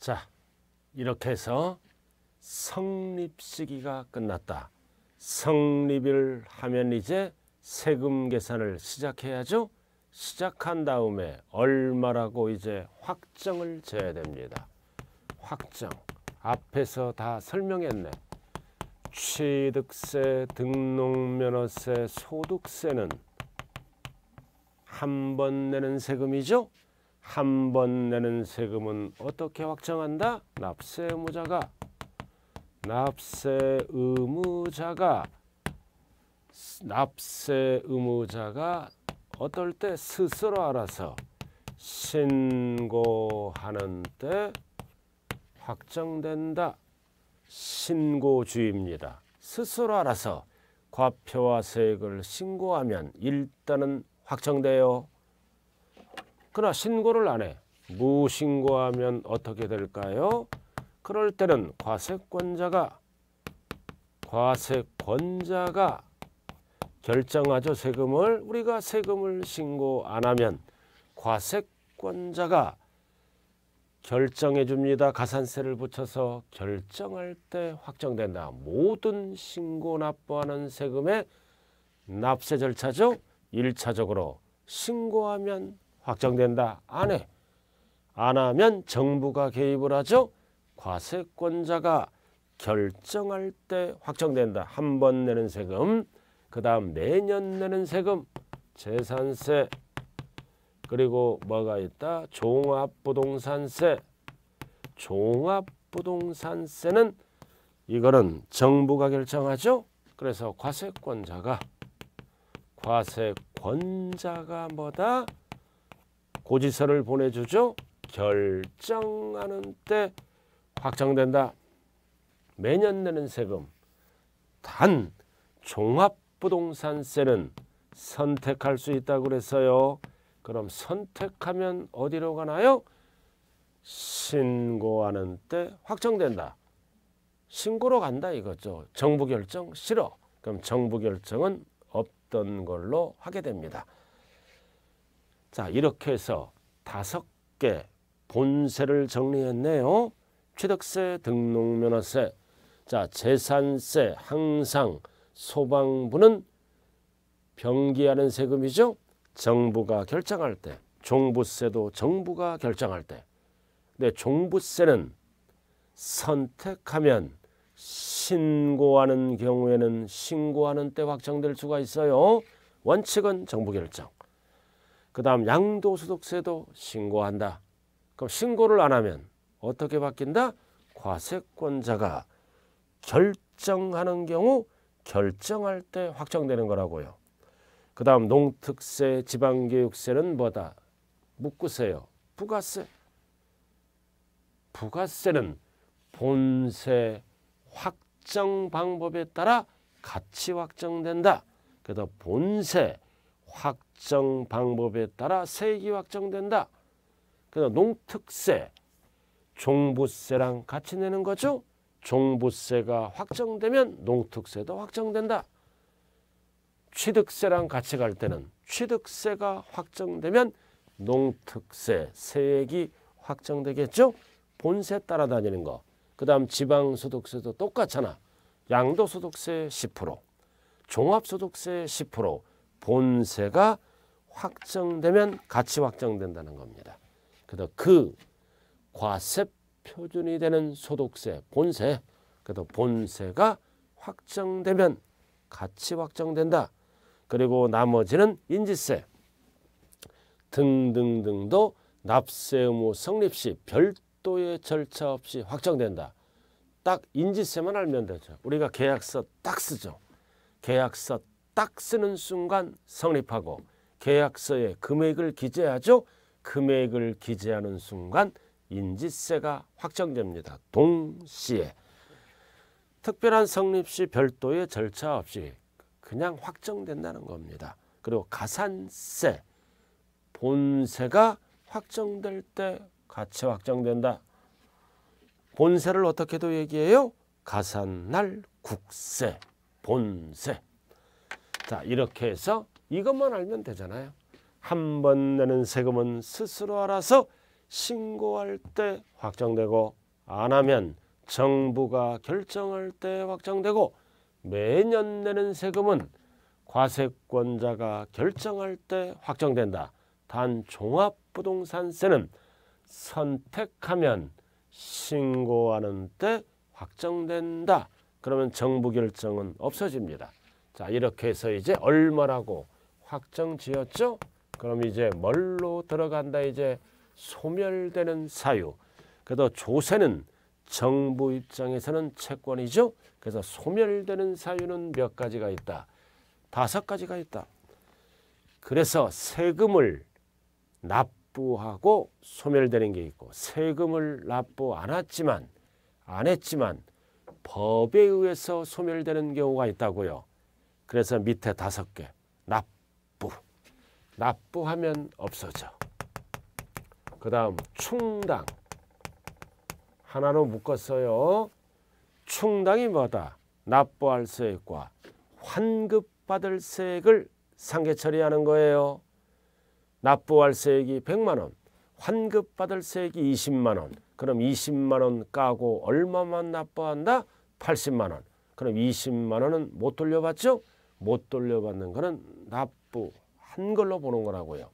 자, 이렇게 해서 성립 시기가 끝났다. 성립을 하면 이제 세금 계산을 시작해야죠. 시작한 다음에 얼마라고 이제 확정을 줘야 됩니다. 확정. 앞에서 다 설명했네. 취득세, 등록면허세, 소득세는 한 번 내는 세금이죠. 한번 내는 세금은 어떻게 확정한다? 납세 의무자가 납세 의무자가 납세 의무자가 어떨 때 스스로 알아서 신고하는 때 확정된다. 신고주입니다 스스로 알아서 과표와 세액을 신고하면 일단은 확정돼요. 그러나 신고를 안 해. 무신고하면 어떻게 될까요? 그럴 때는 과세권자가 과세권자가 결정하죠 세금을 우리가 세금을 신고 안 하면 과세권자가 결정해 줍니다 가산세를 붙여서 결정할 때 확정된다 모든 신고 납부하는 세금의 납세 절차죠 일차적으로 신고하면 확정된다. 안 해. 안 하면 정부가 개입을 하죠. 과세권자가 결정할 때 확정된다. 한 번 내는 세금, 그 다음 매년 내는 세금, 재산세, 그리고 뭐가 있다? 종합부동산세. 종합부동산세는 이거는 정부가 결정하죠. 그래서 과세권자가 과세권자가 뭐다? 고지서를 보내주죠. 결정하는 때 확정된다. 매년 내는 세금. 단 종합부동산세는 선택할 수 있다고 그랬어요. 그럼 선택하면 어디로 가나요? 신고하는 때 확정된다. 신고로 간다 이거죠. 정부 결정 싫어. 그럼 정부 결정은 없던 걸로 하게 됩니다. 자 이렇게 해서 다섯 개 본세를 정리했네요. 취득세, 등록면허세, 자 재산세, 항상, 소방부는 병기하는 세금이죠. 정부가 결정할 때, 종부세도 정부가 결정할 때. 근데 종부세는 선택하면 신고하는 경우에는 신고하는 때 확정될 수가 있어요. 원칙은 정부 결정. 그 다음 양도소득세도 신고한다. 그럼 신고를 안 하면 어떻게 바뀐다? 과세권자가 결정하는 경우 결정할 때 확정되는 거라고요. 그 다음 농특세, 지방교육세는 뭐다? 묶으세요. 부가세. 부가세는 본세 확정 방법에 따라 같이 확정된다. 그래서 본세 확정 방법에 따라 세액이 확정된다. 그래서 농특세, 종부세랑 같이 내는 거죠. 종부세가 확정되면 농특세도 확정된다. 취득세랑 같이 갈 때는 취득세가 확정되면 농특세 세액이 확정되겠죠. 본세 따라다니는 거. 그 다음 지방소득세도 똑같잖아. 양도소득세 10%, 종합소득세 10%, 본세가 확정되면 같이 확정된다는 겁니다. 그래서 그 과세 표준이 되는 소득세, 본세, 그래서 본세가 확정되면 같이 확정된다. 그리고 나머지는 인지세 등등등도 납세 의무 성립 시 별도의 절차 없이 확정된다. 딱 인지세만 알면 되죠. 우리가 계약서 딱 쓰죠. 계약서 딱 쓰는 순간 성립하고 계약서에 금액을 기재하죠. 금액을 기재하는 순간 인지세가 확정됩니다. 동시에 특별한 성립 시 별도의 절차 없이 그냥 확정된다는 겁니다. 그리고 가산세, 본세가 확정될 때 같이 확정된다. 본세를 어떻게도 얘기해요? 가산날 국세, 본세. 자 이렇게 해서 이것만 알면 되잖아요. 한 번 내는 세금은 스스로 알아서 신고할 때 확정되고 안 하면 정부가 결정할 때 확정되고 매년 내는 세금은 과세권자가 결정할 때 확정된다. 단 종합부동산세는 선택하면 신고하는 때 확정된다. 그러면 정부 결정은 없어집니다. 자 이렇게 해서 이제 얼마라고 확정 지었죠? 그럼 이제 뭘로 들어간다 이제 소멸되는 사유. 그래서 조세는 정부 입장에서는 채권이죠. 그래서 소멸되는 사유는 몇 가지가 있다. 다섯 가지가 있다. 그래서 세금을 납부하고 소멸되는 게 있고 세금을 납부 안 했지만 안 했지만 법에 의해서 소멸되는 경우가 있다고요. 그래서 밑에 다섯 개 납부 납부하면 없어져 그 다음 충당 하나로 묶었어요 충당이 뭐다 납부할 세액과 환급받을 세액을 상계 처리하는 거예요 납부할 세액이 100만원 환급받을 세액이 20만원 그럼 20만원 까고 얼마만 납부한다? 80만원 그럼 20만원은 못 돌려받죠? 못 돌려받는 거는 납부 한 걸로 보는 거라고요.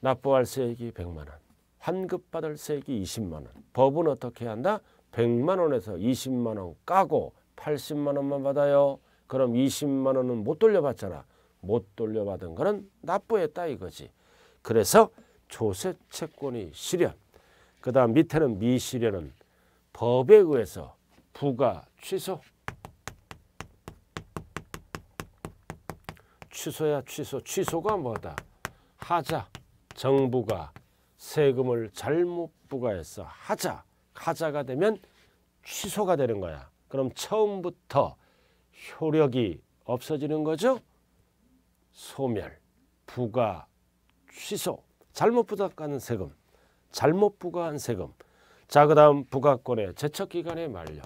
납부할 세액이 100만 원, 환급받을 세액이 20만 원. 법은 어떻게 한다? 100만 원에서 20만 원 까고 80만 원만 받아요. 그럼 20만 원은 못 돌려받잖아. 못 돌려받은 거는 납부했다 이거지. 그래서 조세 채권이 실현. 그다음 밑에는 미실현은 법에 의해서 부가 취소. 취소야 취소. 취소가 뭐다? 하자. 정부가 세금을 잘못 부과해서 하자. 하자가 되면 취소가 되는 거야. 그럼 처음부터 효력이 없어지는 거죠? 소멸, 부과, 취소, 잘못 부과하는 세금, 잘못 부과한 세금. 자, 그 다음 부과권의 제척기간의 만료.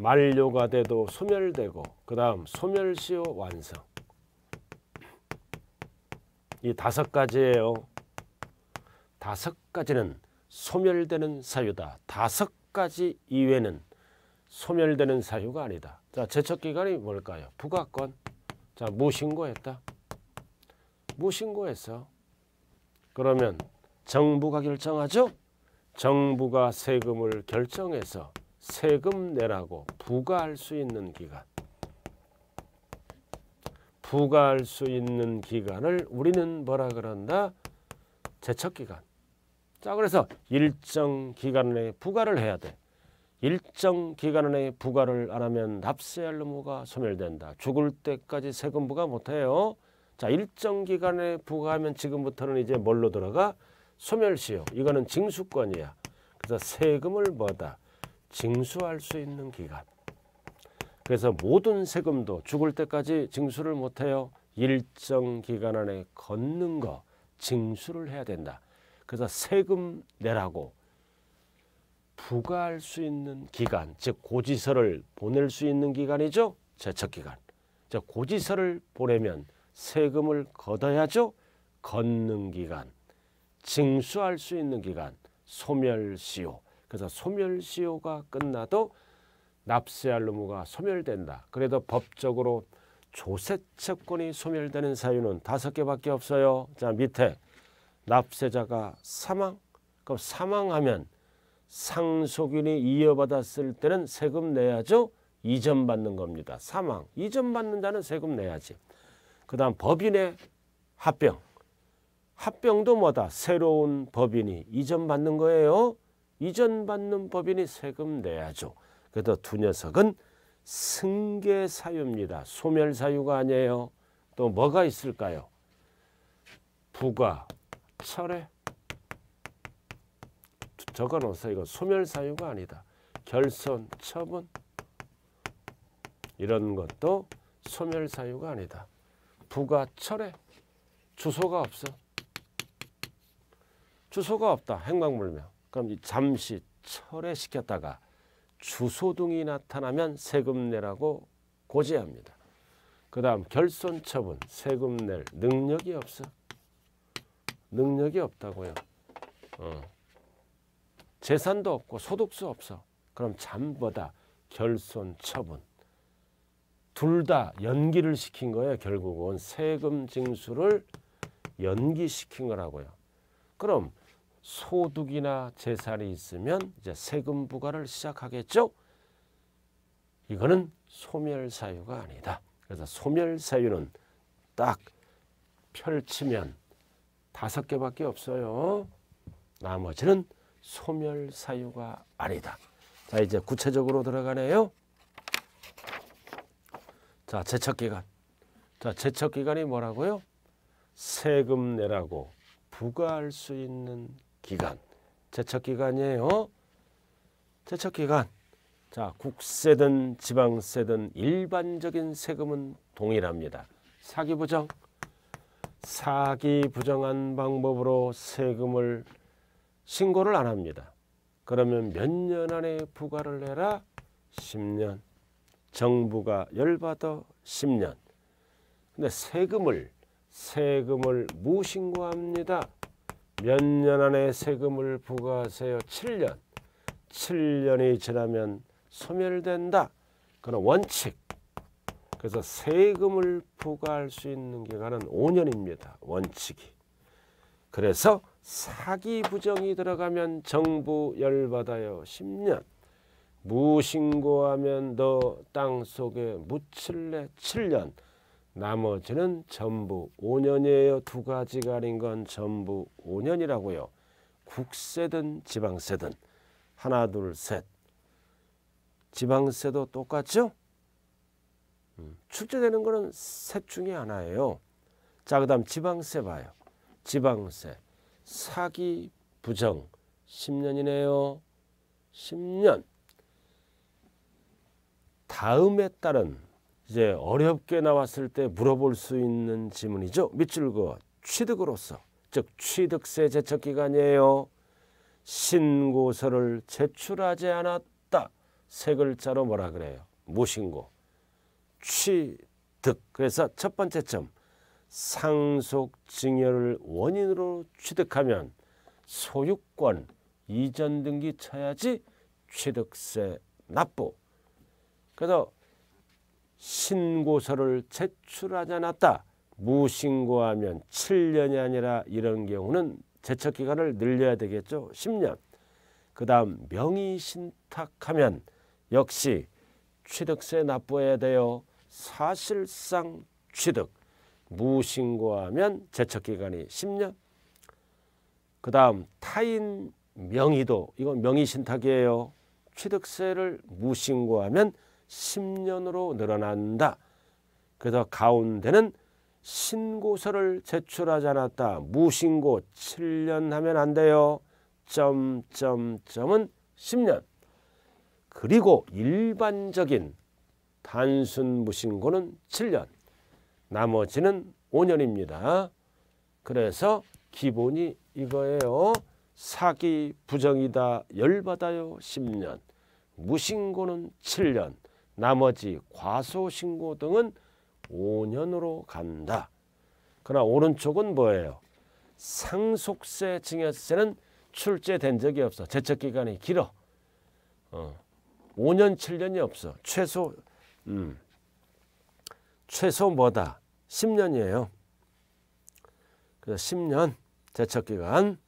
만료가 돼도 소멸되고 그 다음 소멸시효 완성 이 다섯 가지예요. 다섯 가지는 소멸되는 사유다. 다섯 가지 이외는 소멸되는 사유가 아니다. 자, 제척 기간이 뭘까요? 부가권. 자, 무신고했다. 무신고했어. 그러면 정부가 결정하죠? 정부가 세금을 결정해서 세금 내라고 부과할 수 있는 기간 부과할 수 있는 기간을 우리는 뭐라 그런다? 제척기간 자 그래서 일정 기간 내에 부과를 해야 돼 일정 기간 내에 부과를 안 하면 납세할 의무가 소멸된다 죽을 때까지 세금 부과 못해요 자 일정 기간에 부과하면 지금부터는 이제 뭘로 들어가? 소멸시효 이거는 징수권이야 그래서 세금을 뭐다? 징수할 수 있는 기간. 그래서 모든 세금도 죽을 때까지 징수를 못해요. 일정 기간 안에 걷는 거 징수를 해야 된다. 그래서 세금 내라고 부과할 수 있는 기간, 즉 고지서를 보낼 수 있는 기간이죠. 제척기간. 즉 고지서를 보내면 세금을 걷어야죠. 걷는 기간, 징수할 수 있는 기간, 소멸시효. 그래서 소멸시효가 끝나도 납세할 의무가 소멸된다. 그래도 법적으로 조세채권이 소멸되는 사유는 다섯 개밖에 없어요. 자 밑에 납세자가 사망 그럼 사망하면 상속인이 이어받았을 때는 세금 내야죠. 이전 받는 겁니다. 사망 이전 받는다는 세금 내야지. 그 다음 법인의 합병 합병도 뭐다 새로운 법인이 이전 받는 거예요. 이전받는 법인이 세금 내야죠. 그래서 두 녀석은 승계사유입니다. 소멸사유가 아니에요. 또 뭐가 있을까요? 부가, 철회. 적어놓으세요. 이거 소멸사유가 아니다. 결손, 처분 이런 것도 소멸사유가 아니다. 부가, 철회. 주소가 없어. 주소가 없다. 행방불명. 그럼 잠시 철회시켰다가 주소등이 나타나면 세금 내라고 고지합니다. 그 다음 결손 처분 세금 낼 능력이 없어. 능력이 없다고요. 어. 재산도 없고 소득수 없어. 그럼 잠보다 결손 처분. 둘 다 연기를 시킨 거예요. 결국은 세금 징수를 연기시킨 거라고요. 그럼 소득이나 재산이 있으면 이제 세금 부과를 시작하겠죠. 이거는 소멸 사유가 아니다. 그래서 소멸 사유는 딱 펼치면 다섯 개밖에 없어요. 나머지는 소멸 사유가 아니다. 자 이제 구체적으로 들어가네요. 자 제척기간. 자 제척기간이 뭐라고요? 세금 내라고 부과할 수 있는 기간. 제척 기간이에요. 제척 기간. 자, 국세든 지방세든 일반적인 세금은 동일합니다. 사기 부정. 사기 부정한 방법으로 세금을 신고를 안 합니다. 그러면 몇 년 안에 부과를 해라? 10년. 정부가 열받아 10년. 근데 세금을 세금을 무신고합니다. 몇년 안에 세금을 부과하세요. 7년. 7년이 지나면 소멸된다. 그는 원칙. 그래서 세금을 부과할 수 있는 기간은 5년입니다. 원칙이. 그래서 사기 부정이 들어가면 정부 열받아요. 10년. 무신고하면 너 땅속에 묻힐래 7년. 나머지는 전부 5년이에요. 두 가지가 아닌 건 전부 5년이라고요. 국세든 지방세든 하나 둘 셋. 지방세도 똑같죠? 음, 출제되는 거는 셋 중에 하나예요. 자, 그 다음 지방세 봐요. 지방세. 사기 부정 10년이네요. 10년. 다음에 따른 이제 어렵게 나왔을 때 물어볼 수 있는 질문이죠. 밑줄 그 취득으로서 즉 취득세 제척 기간이에요. 신고서를 제출하지 않았다. 세 글자로 뭐라 그래요? 무신고. 취득. 그래서 첫 번째 점. 상속 증여를 원인으로 취득하면 소유권 이전 등기 쳐야지 취득세 납부. 그래서 신고서를 제출하지 않았다. 무신고하면 7년이 아니라 이런 경우는 제척 기간을 늘려야 되겠죠. 10년. 그다음 명의 신탁하면 역시 취득세 납부해야 돼요. 사실상 취득. 무신고하면 제척 기간이 10년. 그다음 타인 명의도 이건 명의 신탁이에요. 취득세를 무신고하면 10년으로 늘어난다. 그래서 가운데는 신고서를 제출하지 않았다. 무신고 7년 하면 안 돼요. 점점점은 10년. 그리고 일반적인 단순 무신고는 7년. 나머지는 5년입니다. 그래서 기본이 이거예요. 사기 부정이다 열받아요 10년. 무신고는 7년. 나머지 과소신고 등은 5년으로 간다. 그러나 오른쪽은 뭐예요? 상속세, 증여세는 출제된 적이 없어. 제척기간이 길어. 어. 5년, 7년이 없어. 최소 음. 최소 뭐다? 10년이에요. 그래서 10년 제척기간.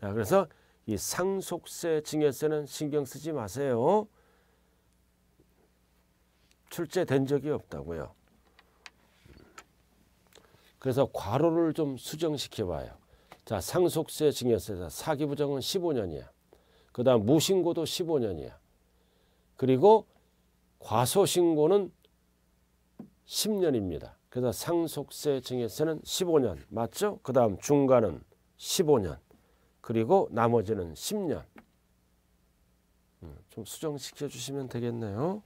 자, 그래서 이 상속세, 증여세는 신경 쓰지 마세요. 출제된 적이 없다고요. 그래서 과로를 좀 수정시켜 봐요. 자, 상속세 증여세사 사기 부정은 15년이야. 그다음 무신고도 15년이야. 그리고 과소신고는 10년입니다. 그래서 상속세 증여세는 15년 맞죠? 그다음 중간은 15년. 그리고 나머지는 10년. 음, 좀 수정시켜 주시면 되겠네요.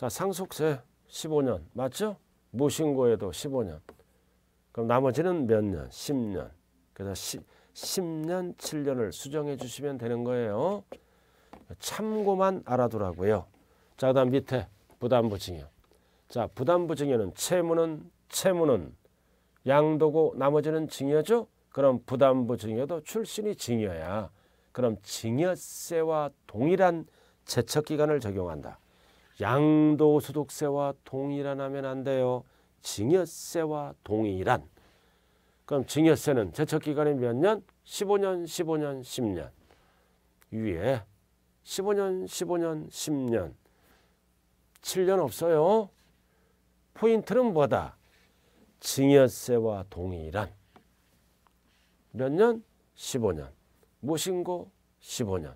자, 상속세 15년 맞죠? 무신고에도 15년. 그럼 나머지는 몇 년? 10년. 그래서 10, 년 7년을 수정해 주시면 되는 거예요. 참고만 알아두라고요. 자, 그다음 밑에 부담부증여. 자, 부담부증여는 채무는 채무는 양도고 나머지는 증여죠. 그럼 부담부증여도 출신이 증여야. 그럼 증여세와 동일한 제척기간을 적용한다. 양도 소득세와 동일한하면 안 돼요. 증여세와 동일한. 그럼 증여세는 제척기간이 몇 년? 15년, 15년, 10년. 위에 15년, 15년, 10년. 7년 없어요. 포인트는 뭐다? 증여세와 동일한. 몇 년? 15년. 무신고 15년.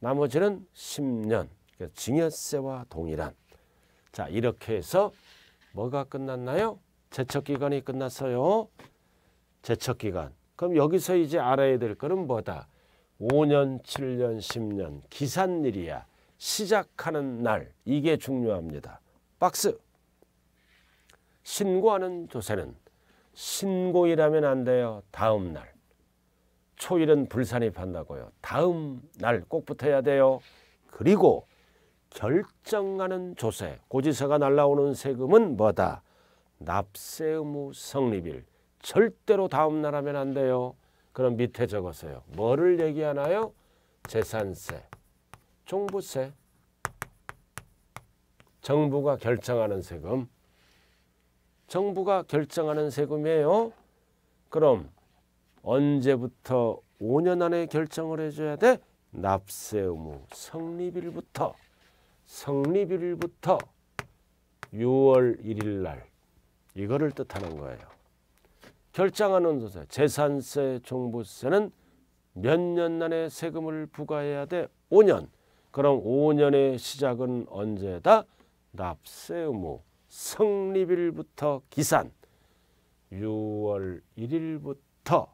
나머지는 10년. 그러니까 증여세와 동일한. 자 이렇게 해서 뭐가 끝났나요? 제척기간이 끝났어요. 제척기간. 그럼 여기서 이제 알아야 될 거는 뭐다? 5년, 7년, 10년 기산일이야. 시작하는 날 이게 중요합니다. 박스. 신고하는 조세는 신고일하면 안 돼요. 다음 날. 초일은 불산입한다고요. 다음 날 꼭 붙어야 돼요. 그리고 결정하는 조세, 고지서가 날라오는 세금은 뭐다? 납세 의무 성립일. 절대로 다음 날 하면 안 돼요. 그럼 밑에 적었어요. 뭐를 얘기하나요? 재산세, 종부세, 정부가 결정하는 세금. 정부가 결정하는 세금이에요. 그럼 언제부터 5년 안에 결정을 해줘야 돼? 납세 의무 성립일부터. 성립일부터 6월 1일 날 이거를 뜻하는 거예요. 결정하는 소세, 재산세, 종부세는 몇년 안에 세금을 부과해야 돼? 5년. 그럼 5년의 시작은 언제다? 납세 의무 성립일부터 기산 6월 1일부터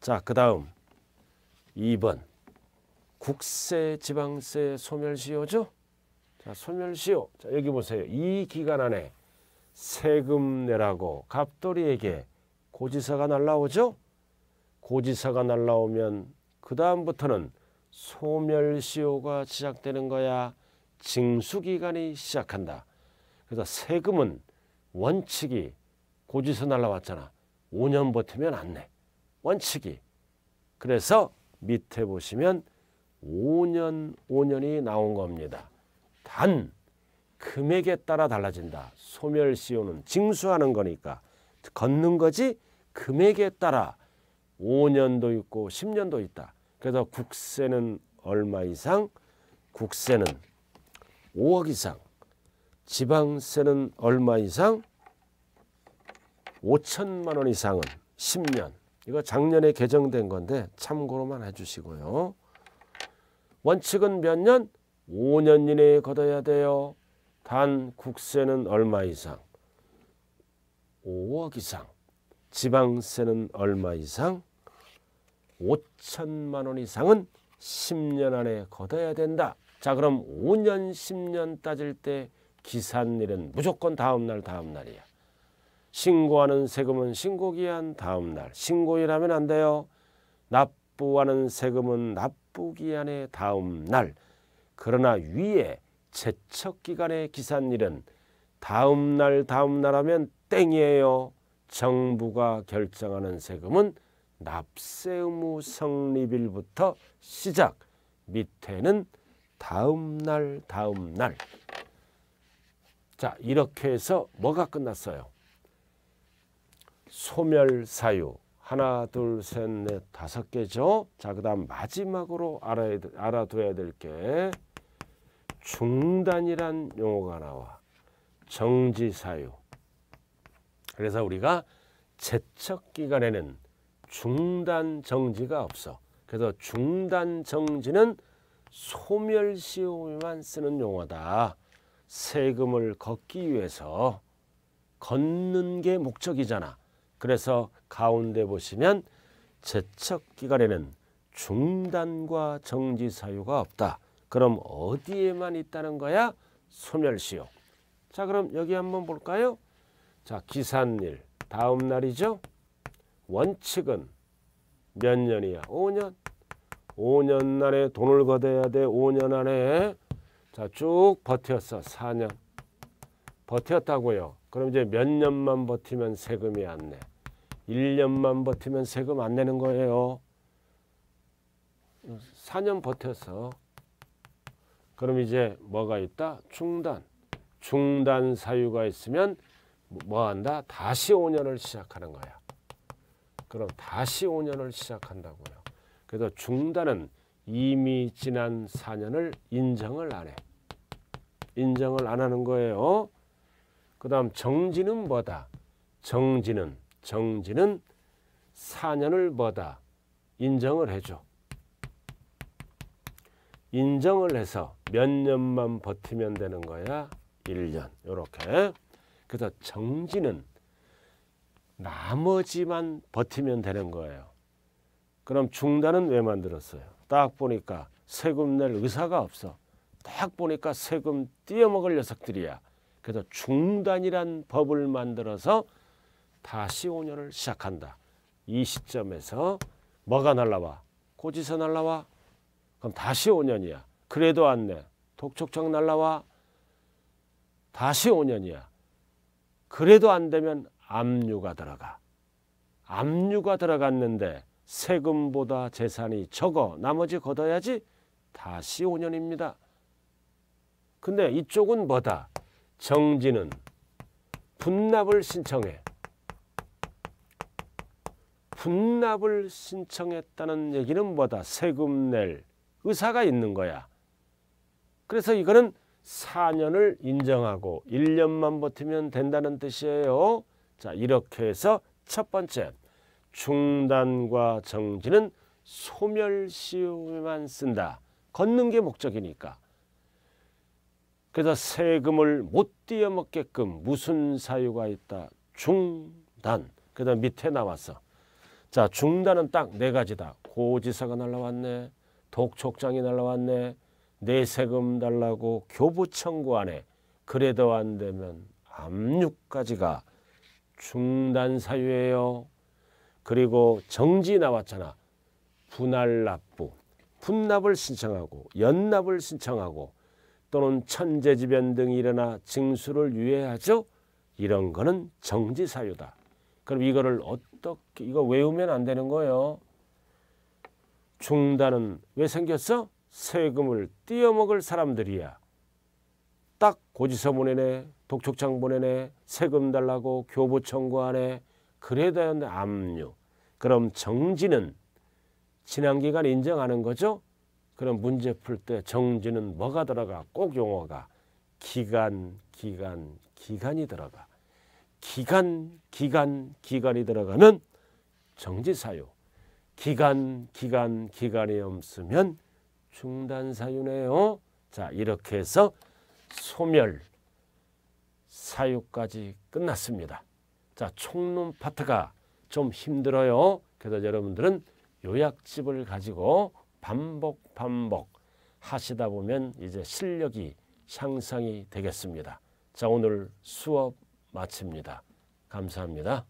자, 그 다음 2번 국세, 지방세, 소멸시효죠? 자, 소멸시효. 자, 여기 보세요. 이 기간 안에 세금 내라고 갑돌이에게 고지서가 날라오죠? 고지서가 날라오면 그 다음부터는 소멸시효가 시작되는 거야. 징수기간이 시작한다. 그래서 세금은 원칙이 고지서 날라왔잖아. 5년 버티면 안 내. 원칙이. 그래서 밑에 보시면 5년 5년이 나온 겁니다. 단 금액에 따라 달라진다. 소멸시효는 징수하는 거니까 걷는 거지 금액에 따라 5년도 있고 10년도 있다. 그래서 국세는 얼마 이상, 국세는 5억 이상, 지방세는 얼마 이상, 5천만 원 이상은 10년. 이거 작년에 개정된 건데 참고로만 해주시고요. 원칙은 몇 년? 5년 이내에 걷어야 돼요. 단 국세는 얼마 이상? 5억 이상. 지방세는 얼마 이상? 5천만 원 이상은 10년 안에 걷어야 된다. 자 그럼 5년 10년 따질 때 기산일은 무조건 다음날 다음날이야. 신고하는 세금은 신고기한 다음날. 신고일 하면 안 돼요. 납부하는 세금은 납부 납기한의 다음 날 그러나 위에 제척기간의 기산 일은 다음 날 다음 날 하면 땡이에요. 정부가 결정하는 세금은 납세 의무 성립일부터 시작 밑에는 다음 날 다음 날. 자 이렇게 해서 뭐가 끝났어요? 소멸사유 하나 둘셋넷 다섯 개죠. 자 그다음 마지막으로 알아야, 알아둬야 될 게 중단이란 용어가 나와 정지사유. 그래서 우리가 재척 기간에는 중단 정지가 없어. 그래서 중단 정지는 소멸시효만 쓰는 용어다. 세금을 걷기 위해서 걷는 게 목적이잖아. 그래서 가운데 보시면 제척기간에는 중단과 정지 사유가 없다. 그럼 어디에만 있다는 거야? 소멸시효. 자 그럼 여기 한번 볼까요? 자 기산일 다음 날이죠. 원칙은 몇 년이야? 5년. 5년 안에 돈을 거둬야 돼. 5년 안에. 자 쭉 버텼어. 4년. 버텼다고요. 그럼 이제 몇 년만 버티면 세금이 안 내. 1년만 버티면 세금 안 내는 거예요. 4년 버텨서 그럼 이제 뭐가 있다? 중단. 중단 사유가 있으면 뭐, 뭐 한다? 다시 5년을 시작하는 거야. 그럼 다시 5년을 시작한다고요. 그래서 중단은 이미 지난 4년을 인정을 안 해. 인정을 안 하는 거예요. 그 다음 정지는 뭐다? 정지는 정지는 4년을 뭐다? 인정을 해줘. 인정을 해서 몇 년만 버티면 되는 거야? 1년 이렇게. 그래서 정지는 나머지만 버티면 되는 거예요. 그럼 중단은 왜 만들었어요? 딱 보니까 세금 낼 의사가 없어. 딱 보니까 세금 뛰어먹을 녀석들이야. 그래서 중단이란 법을 만들어서 다시 5년을 시작한다. 이 시점에서 뭐가 날라와? 고지서 날라와? 그럼 다시 5년이야. 그래도 안 내. 독촉청 날라와? 다시 5년이야. 그래도 안 되면 압류가 들어가. 압류가 들어갔는데 세금보다 재산이 적어 나머지 걷어야지 다시 5년입니다. 근데 이쪽은 뭐다? 정진은 분납을 신청해 분납을 신청했다는 얘기는 뭐다 세금 낼 의사가 있는 거야 그래서 이거는 4년을 인정하고 1년만 버티면 된다는 뜻이에요 자 이렇게 해서 첫 번째 중단과 정지는 소멸시효만 쓴다 걷는 게 목적이니까 그래서 세금을 못떼어먹게끔 무슨 사유가 있다? 중단. 그다음 밑에 나왔어. 자 중단은 딱 네 가지다. 고지사가 날라왔네. 독촉장이 날라왔네. 내세금 달라고 교부 청구안에 그래도 안 되면 압류까지가 중단 사유예요. 그리고 정지 나왔잖아. 분할 납부. 분납을 신청하고 연납을 신청하고 또는 천재지변 등이 일어나 징수를 유예하죠. 이런 거는 정지사유다. 그럼 이거를 어떻게 이거 외우면 안 되는 거예요. 중단은 왜 생겼어? 세금을 띄어먹을 사람들이야. 딱 고지서 보내네, 독촉장 보내네, 세금 달라고 교부 청구하네. 그래도되 압류. 그럼 정지는 지난 기간 인정하는 거죠. 그럼 문제 풀 때 정지는 뭐가 들어가? 꼭 용어가 기간, 기간, 기간이 들어가. 기간, 기간, 기간이 들어가면 정지 사유. 기간, 기간, 기간이 없으면 중단 사유네요. 자, 이렇게 해서 소멸 사유까지 끝났습니다. 자, 총론 파트가 좀 힘들어요. 그래서 여러분들은 요약집을 가지고 반복 반복 하시다 보면 이제 실력이 향상이 되겠습니다. 자 오늘 수업 마칩니다. 감사합니다.